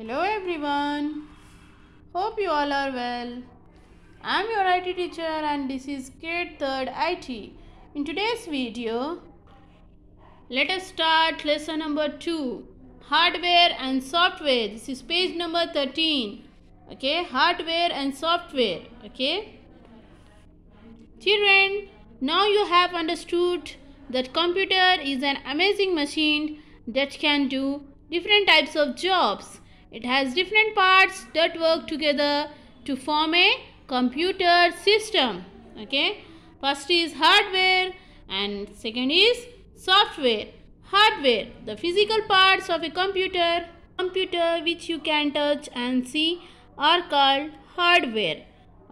Hello everyone. Hope you all are well. I'm your IT teacher and this is grade 3rd IT. In today's video, let us start lesson number 2. Hardware and software. This is page number 13. Okay, hardware and software. Okay. Children, now you have understood that computer is an amazing machine that can do different types of jobs it has different parts that work together to form a computer system. Okay. First is hardware and second is software. Hardware, the physical parts of a computer, computer which you can touch and see are called hardware.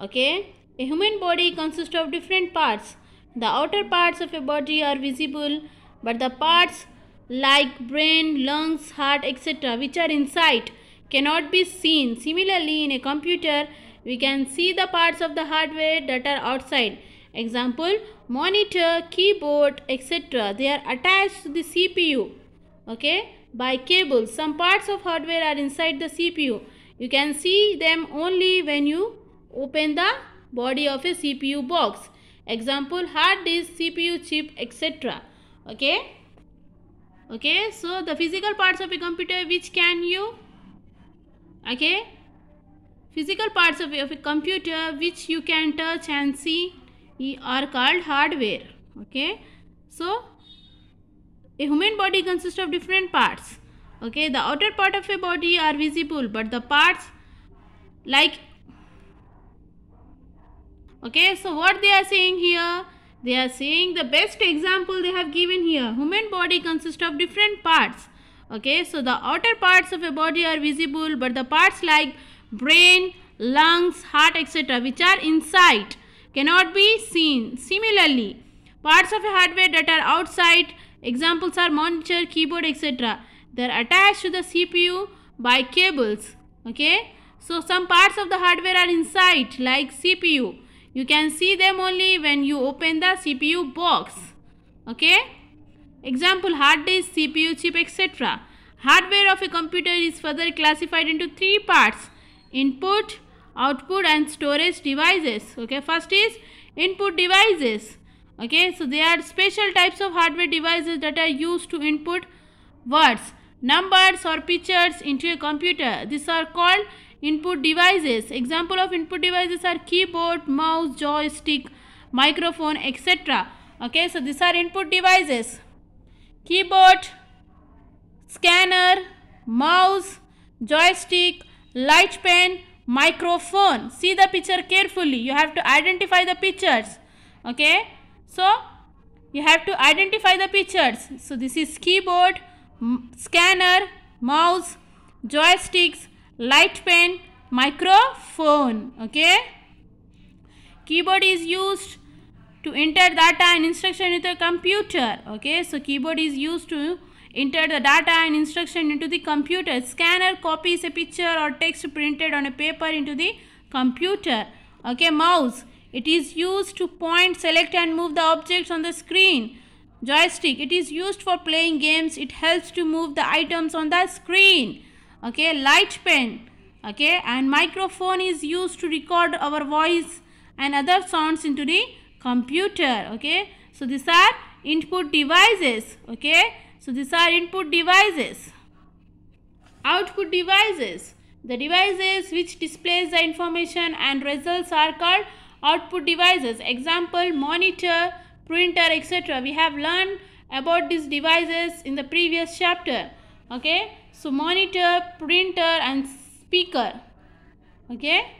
Okay. A human body consists of different parts. The outer parts of a body are visible, but the parts like brain, lungs, heart, etc., which are inside cannot be seen. Similarly, in a computer, we can see the parts of the hardware that are outside. Example, monitor, keyboard, etc. They are attached to the CPU, okay, by cables. Some parts of hardware are inside the CPU. You can see them only when you open the body of a CPU box. Example, hard disk, CPU chip, etc. Okay. Okay, so the physical parts of a computer which can you okay physical parts of a, of a computer which you can touch and see are called hardware okay so a human body consists of different parts okay the outer part of a body are visible but the parts like okay so what they are saying here they are saying the best example they have given here human body consists of different parts okay so the outer parts of a body are visible but the parts like brain lungs heart etc which are inside cannot be seen similarly parts of a hardware that are outside examples are monitor keyboard etc they are attached to the cpu by cables okay so some parts of the hardware are inside like cpu you can see them only when you open the cpu box okay example hard disk cpu chip etc Hardware of a computer is further classified into three parts input, output and storage devices. Okay, first is input devices. Okay, so they are special types of hardware devices that are used to input words, numbers or pictures into a computer. These are called input devices. Example of input devices are keyboard, mouse, joystick, microphone, etc. Okay, so these are input devices. Keyboard, scanner, mouse, joystick, light pen, microphone. See the picture carefully. You have to identify the pictures. Okay. So, you have to identify the pictures. So, this is keyboard, scanner, mouse, joysticks, light pen, microphone. Okay. Keyboard is used to enter data and instruction into a computer. Okay. So, keyboard is used to enter the data and instruction into the computer. Scanner copies a picture or text printed on a paper into the computer. Okay, mouse. It is used to point, select and move the objects on the screen. Joystick. It is used for playing games. It helps to move the items on the screen. Okay, light pen. Okay, and microphone is used to record our voice and other sounds into the computer. Okay, so these are input devices. Okay. So these are input devices. Output devices. The devices which displays the information and results are called output devices. Example monitor, printer etc. We have learned about these devices in the previous chapter. Okay. So monitor, printer and speaker. Okay.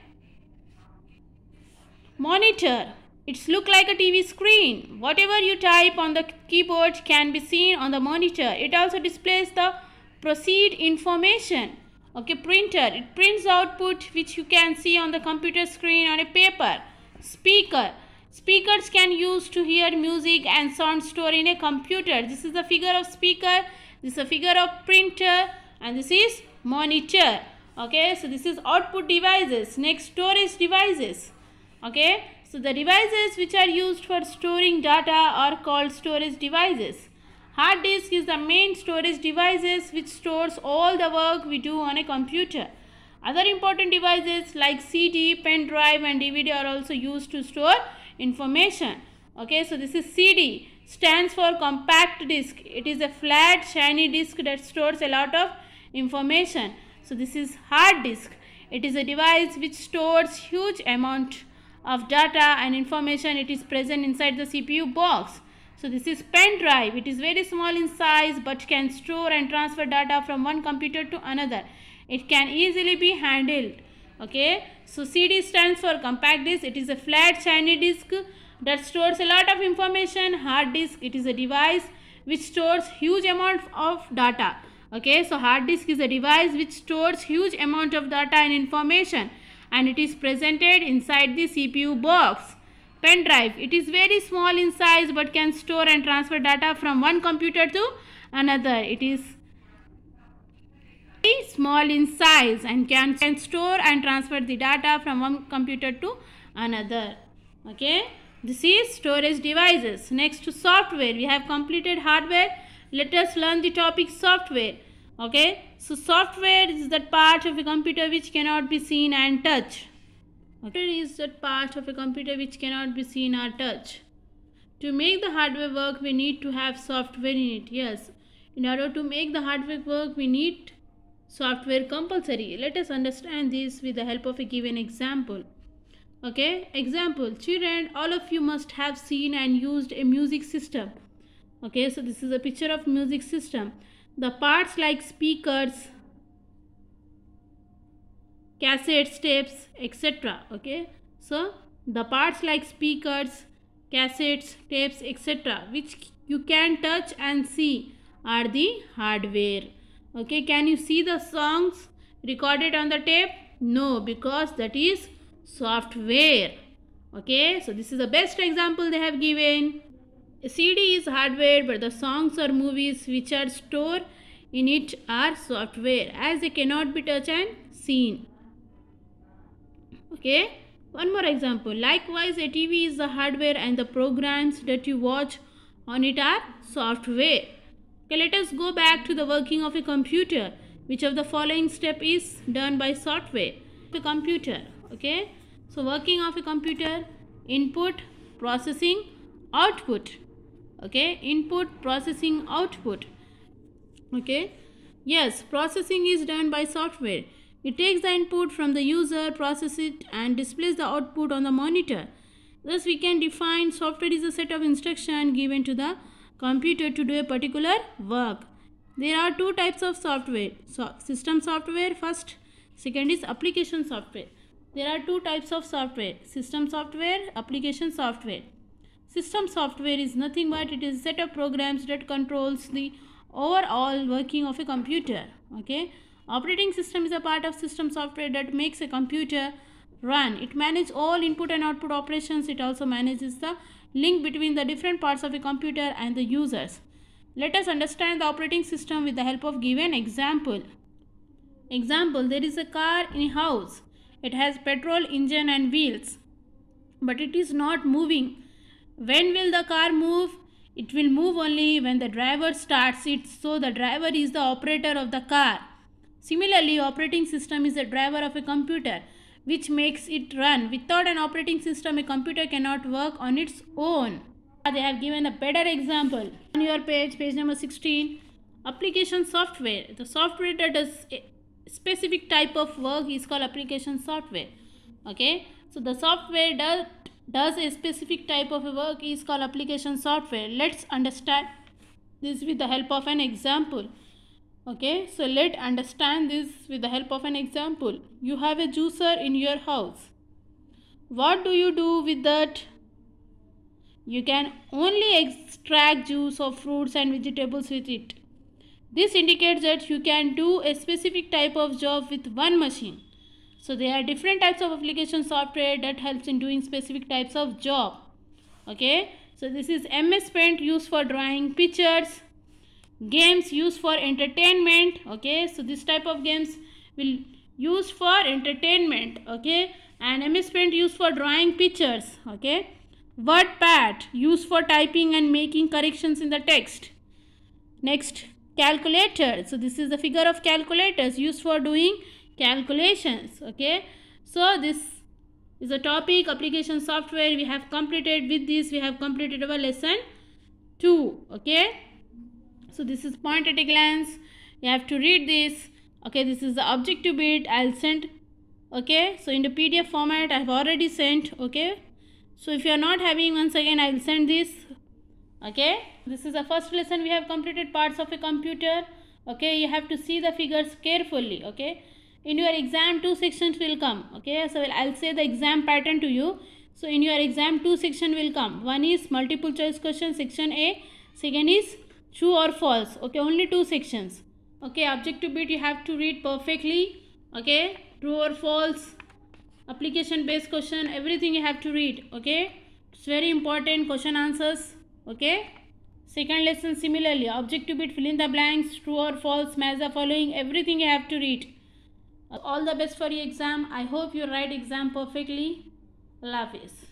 Monitor. It's look like a TV screen. Whatever you type on the keyboard can be seen on the monitor. It also displays the proceed information. Okay, printer. It prints output which you can see on the computer screen on a paper. Speaker. Speakers can use to hear music and sound stored in a computer. This is the figure of speaker. This is a figure of printer. And this is monitor. Okay, so this is output devices. Next, storage devices. Okay so the devices which are used for storing data are called storage devices. Hard disk is the main storage devices which stores all the work we do on a computer. Other important devices like CD, pen drive and DVD are also used to store information. Okay, so this is CD stands for compact disk. It is a flat shiny disk that stores a lot of information. So this is hard disk. It is a device which stores huge amount of data and information it is present inside the CPU box. So this is pen drive. It is very small in size but can store and transfer data from one computer to another. It can easily be handled. Okay. So CD stands for compact disk. It is a flat shiny disk that stores a lot of information. Hard disk. It is a device which stores huge amount of data. Okay. So hard disk is a device which stores huge amount of data and information and it is presented inside the CPU box. Pen drive. It is very small in size but can store and transfer data from one computer to another. It is small in size and can, can store and transfer the data from one computer to another. Okay. This is storage devices. Next to software. We have completed hardware. Let us learn the topic software okay so software is that part of a computer which cannot be seen and touched Hardware is that part of a computer which cannot be seen or touched to make the hardware work we need to have software in it yes in order to make the hardware work we need software compulsory let us understand this with the help of a given example okay example children all of you must have seen and used a music system okay so this is a picture of music system the parts like speakers cassette tapes etc okay so the parts like speakers cassettes tapes etc which you can touch and see are the hardware okay can you see the songs recorded on the tape no because that is software okay so this is the best example they have given CD is hardware, but the songs or movies which are stored in it are software as they cannot be touched and seen. Okay, one more example. Likewise, a TV is the hardware and the programs that you watch on it are software. Okay, let us go back to the working of a computer. Which of the following step is done by software? The computer. Okay, so working of a computer, input, processing, output okay input processing output okay yes processing is done by software it takes the input from the user process it and displays the output on the monitor thus we can define software is a set of instruction given to the computer to do a particular work there are two types of software so system software first second is application software there are two types of software system software application software System software is nothing but it is set of programs that controls the overall working of a computer. Okay. Operating system is a part of system software that makes a computer run. It manages all input and output operations. It also manages the link between the different parts of a computer and the users. Let us understand the operating system with the help of given example. Example, there is a car in a house. It has petrol, engine and wheels. But it is not moving when will the car move? It will move only when the driver starts it, so the driver is the operator of the car. Similarly, operating system is the driver of a computer, which makes it run. Without an operating system, a computer cannot work on its own. Ah, they have given a better example. On your page, page number 16, application software. The software that does a specific type of work is called application software. Okay, so the software does does a specific type of work is called application software. Let's understand this with the help of an example. Okay, so let us understand this with the help of an example. You have a juicer in your house. What do you do with that? You can only extract juice of fruits and vegetables with it. This indicates that you can do a specific type of job with one machine. So there are different types of application software that helps in doing specific types of job. Okay. So this is MS Paint used for drawing pictures, games used for entertainment. Okay. So this type of games will use for entertainment. Okay. And MS Paint used for drawing pictures. Okay. WordPad used for typing and making corrections in the text. Next, calculator. So this is the figure of calculators used for doing calculations okay so this is a topic application software we have completed with this we have completed our lesson 2 okay so this is point at a glance you have to read this okay this is the objective bit i'll send okay so in the pdf format i've already sent okay so if you are not having once again i'll send this okay this is the first lesson we have completed parts of a computer okay you have to see the figures carefully okay in your exam two sections will come okay so i'll say the exam pattern to you so in your exam two section will come one is multiple choice question section a second is true or false okay only two sections okay objective bit you have to read perfectly okay true or false application based question everything you have to read okay it's very important question answers okay second lesson similarly objective bit fill in the blanks true or false match the following everything you have to read all the best for your exam i hope you write exam perfectly love is